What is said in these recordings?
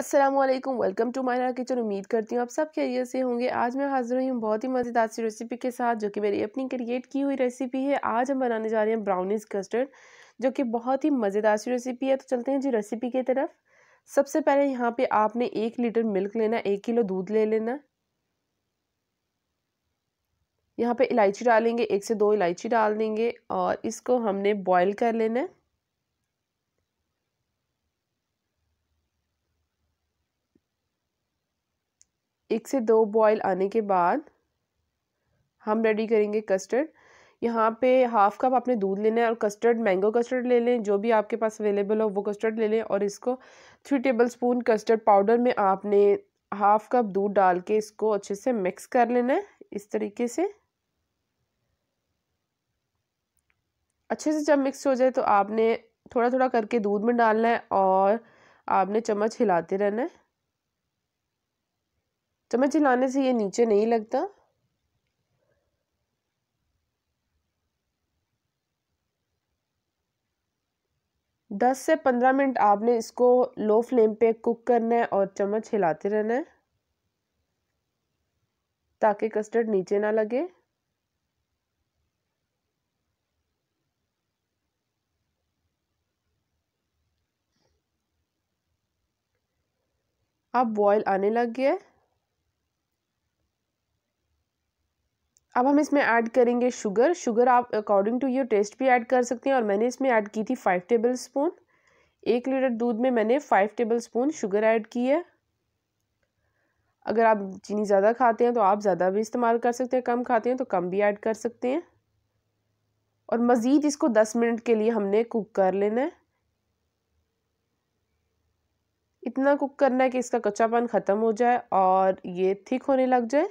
अस्सलाम वालेकुम welcome to मायना किचन उम्मीद करती हूँ आप सब खैरियत से होंगे आज मैं हाजिर हुई हूँ बहुत ही मज़ेदार सी रेसिपी के साथ जो कि मेरी अपनी क्रिएट की हुई रेसिपी है आज हम बनाने जा रहे हैं ब्राउनीज कस्टर्ड जो कि बहुत ही मज़ेदार सी रेसिपी है तो चलते हैं जी रेसिपी की तरफ सबसे पहले यहाँ पर आपने एक लीटर मिल्क लेना एक किलो दूध ले लेना यहाँ पर इलायची डालेंगे एक से दो इलायची डाल देंगे और इसको हमने बॉयल कर लेना है एक से दो बॉयल आने के बाद हम रेडी करेंगे कस्टर्ड यहाँ पे हाफ कप आपने दूध लेना है और कस्टर्ड मैंगो कस्टर्ड ले लें जो भी आपके पास अवेलेबल हो वो कस्टर्ड ले लें और इसको three tablespoon custard powder में आपने हाफ कप दूध डाल के इसको अच्छे से मिक्स कर लेना है इस तरीके से अच्छे से जब मिक्स हो जाए तो आपने थोड़ा थोड़ा करके दूध में डालना है और आपने चम्मच हिलाते रहना है चम्मच हिलाने से ये नीचे नहीं लगता दस से पंद्रह मिनट आपने इसको लो फ्लेम पे कुक करना है और चम्मच हिलाते रहना है ताकि कस्टर्ड नीचे ना लगे अब बॉयल आने लग गया है अब हम इसमें ऐड करेंगे शुगर शुगर आप अकॉर्डिंग टू योर टेस्ट भी ऐड कर सकते हैं और मैंने इसमें ऐड की थी फाइव टेबल स्पून एक लीटर दूध में मैंने five tablespoon sugar add की है अगर आप चीनी ज़्यादा खाते हैं तो आप ज़्यादा भी इस्तेमाल कर सकते हैं कम खाते हैं तो कम भी ऐड कर सकते हैं और मज़ीद इसको दस मिनट के लिए हमने कुक कर लेना है इतना कुक करना है कि इसका कच्चापन ख़त्म हो जाए और ये थिक होने लग जाए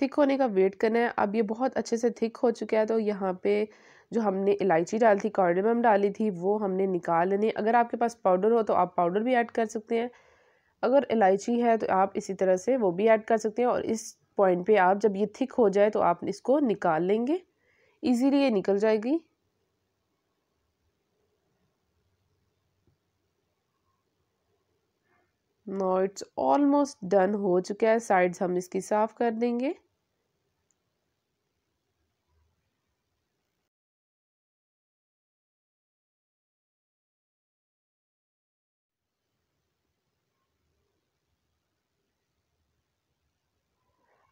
थिक होने का वेट करना है अब ये बहुत अच्छे से थिक हो चुका है तो यहाँ पे जो हमने इलायची डाली थी कार्डमम डाली थी वो हमने निकाल लेनी अगर आपके पास पाउडर हो तो आप पाउडर भी ऐड कर सकते हैं अगर इलायची है तो आप इसी तरह से वो भी ऐड कर सकते हैं और इस पॉइंट पे आप जब ये थिक हो जाए तो आप इसको निकाल लेंगे इजीली ये निकल जाएगी नो इट्स ऑलमोस्ट डन हो चुका है साइड्स हम इसकी साफ़ कर देंगे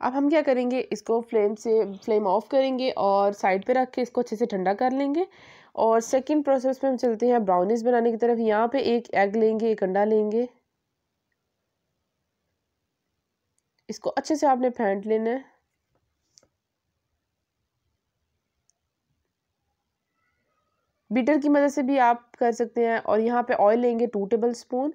अब हम क्या करेंगे इसको फ्लेम से फ्लेम ऑफ करेंगे और साइड पे रख के इसको अच्छे से ठंडा कर लेंगे और सेकंड प्रोसेस पे हम चलते हैं ब्राउनीज बनाने की तरफ यहाँ पे एक एग लेंगे एक अंडा लेंगे इसको अच्छे से आपने फेंट लेना है बीटर की मदद से भी आप कर सकते हैं और यहाँ पे ऑयल लेंगे टू टेबल स्पून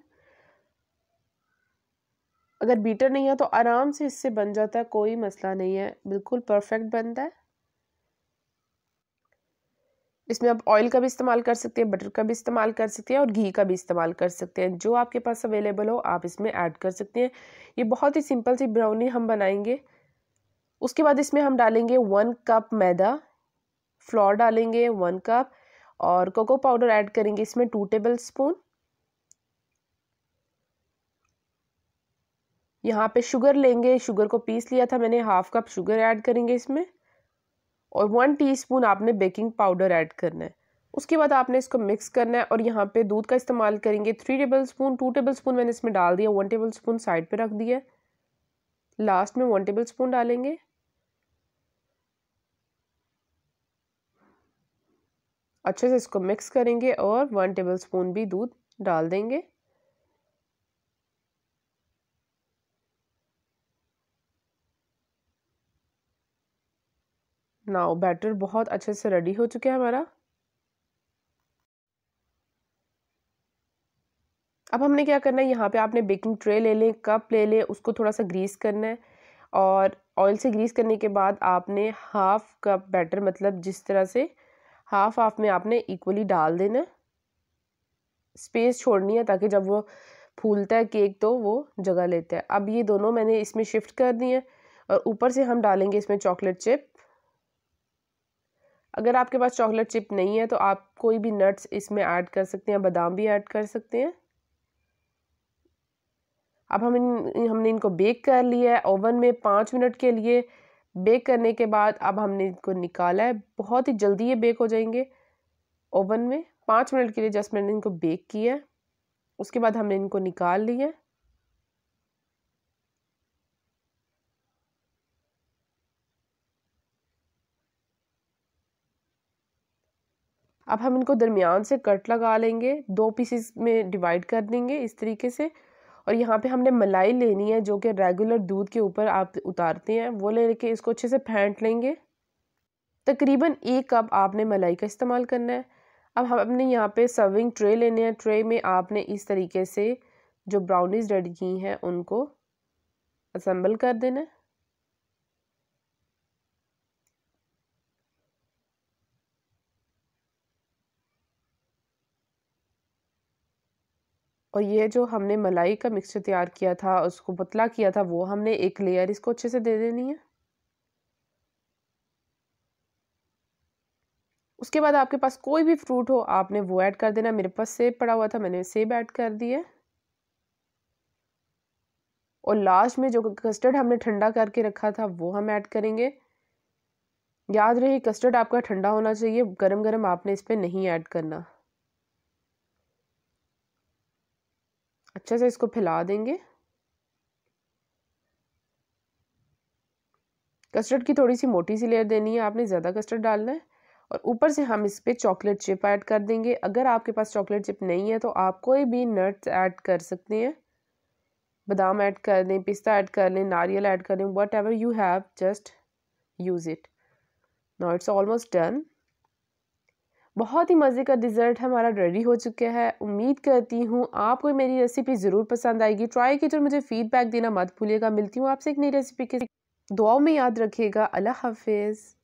अगर बीटर नहीं है तो आराम से इससे बन जाता है कोई मसला नहीं है बिल्कुल परफेक्ट बनता है इसमें आप ऑयल का भी इस्तेमाल कर सकते हैं बटर का भी इस्तेमाल कर सकते हैं और घी का भी इस्तेमाल कर सकते हैं जो आपके पास अवेलेबल हो आप इसमें ऐड कर सकते हैं ये बहुत ही सिंपल सी ब्राउनी हम बनाएंगे उसके बाद इसमें हम डालेंगे वन कप मैदा फ्लोर डालेंगे वन कप और कोको पाउडर ऐड करेंगे इसमें टू टेबल स्पून यहाँ पे शुगर लेंगे शुगर को पीस लिया था मैंने हाफ कप शुगर ऐड करेंगे इसमें और वन टीस्पून आपने बेकिंग पाउडर ऐड करना है उसके बाद आपने इसको मिक्स करना है और यहाँ पे दूध का इस्तेमाल करेंगे three tablespoon two tablespoon मैंने इसमें डाल दिया वन टेबल स्पून साइड पर रख दिया लास्ट में वन टेबल स्पून डालेंगे अच्छे से इसको मिक्स करेंगे और वन टेबल स्पून भी दूध डाल देंगे नाउ बैटर बहुत अच्छे से रेडी हो चुका है हमारा अब हमने क्या करना है यहाँ पे आपने बेकिंग ट्रे ले लें कप ले लें उसको थोड़ा सा ग्रीस करना है और ऑयल से ग्रीस करने के बाद आपने हाफ़ कप बैटर मतलब जिस तरह से हाफ़ हाफ़ में आपने इक्वली डाल देना स्पेस छोड़नी है ताकि जब वो फूलता है केक तो वो जगह लेता है अब ये दोनों मैंने इसमें शिफ्ट कर दिए और ऊपर से हम डालेंगे इसमें चॉकलेट चिप अगर आपके पास चॉकलेट चिप नहीं है तो आप कोई भी नट्स इसमें ऐड कर सकते हैं बादाम भी ऐड कर सकते हैं अब हम इन हमने इनको बेक कर लिया है ओवन में पाँच मिनट के लिए बेक करने के बाद अब हमने इनको निकाला है बहुत ही जल्दी ये बेक हो जाएंगे ओवन में पाँच मिनट के लिए जस्ट मैंने इनको बेक किया है उसके बाद हमने इनको निकाल लिया है अब हम इनको दरमियान से कट लगा लेंगे दो पीसेस में डिवाइड कर देंगे इस तरीके से और यहाँ पे हमने मलाई लेनी है जो कि रेगुलर दूध के ऊपर आप उतारते हैं वो ले के इसको अच्छे से फेंट लेंगे तकरीबन एक कप आपने मलाई का इस्तेमाल करना है अब हमने यहाँ पे सर्विंग ट्रे लेने हैं ट्रे में आपने इस तरीके से जो ब्राउनीज रेडी की हैं उनको असम्बल कर देना है और ये जो हमने मलाई का मिक्सचर तैयार किया था उसको पतला किया था वो हमने एक लेयर इसको अच्छे से दे देनी है उसके बाद आपके पास कोई भी फ्रूट हो आपने वो ऐड कर देना मेरे पास सेब पड़ा हुआ था मैंने सेब ऐड कर दिया और लास्ट में जो कस्टर्ड हमने ठंडा करके रखा था वो हम ऐड करेंगे याद रहे कस्टर्ड आपका ठंडा होना चाहिए गरम गरम आपने इस पर नहीं ऐड करना अच्छा से इसको फैला देंगे कस्टर्ड की थोड़ी सी मोटी सी लेयर देनी है आपने ज़्यादा कस्टर्ड डालना है और ऊपर से हम इस पर चॉकलेट चिप ऐड कर देंगे अगर आपके पास चॉकलेट चिप नहीं है तो आप कोई भी नट्स ऐड कर सकते हैं बादाम ऐड कर दें पिस्ता ऐड कर लें नारियल ऐड कर लें whatever you have just use it now it's almost done बहुत ही मज़े का डिज़र्ट हमारा रेडी हो चुका है उम्मीद करती हूँ आपको मेरी रेसिपी ज़रूर पसंद आएगी ट्राई कीजिए और मुझे फ़ीडबैक देना मत भूलिएगा मिलती हूँ आपसे एक नई रेसिपी के दुआओं में याद रखिएगा अल्लाह हाफिज़